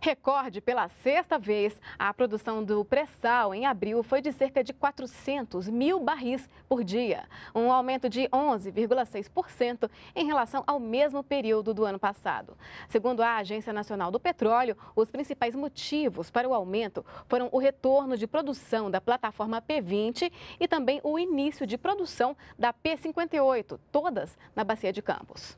Recorde pela sexta vez, a produção do pré-sal em abril foi de cerca de 400 mil barris por dia, um aumento de 11,6% em relação ao mesmo período do ano passado. Segundo a Agência Nacional do Petróleo, os principais motivos para o aumento foram o retorno de produção da plataforma P20 e também o início de produção da P58, todas na Bacia de Campos.